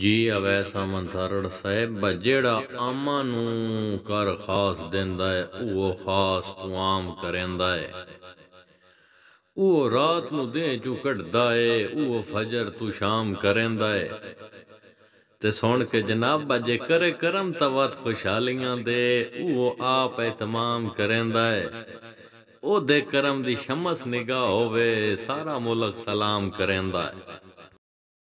जी अवै समन थरड़ साहेब जेड़ा आमा कर खास देंदा है वो खास तू आम करेंदा है वो रात नु दे चू कटदा है वो फजर तू शाम करेंदा है ते सुन के जनाब जे करे करम तवत खुशहालियां दे वो आप एतमाम करेंदा है ओ दे करम दी शमस निगाह होवे सारा मुलक सलाम करेंदा है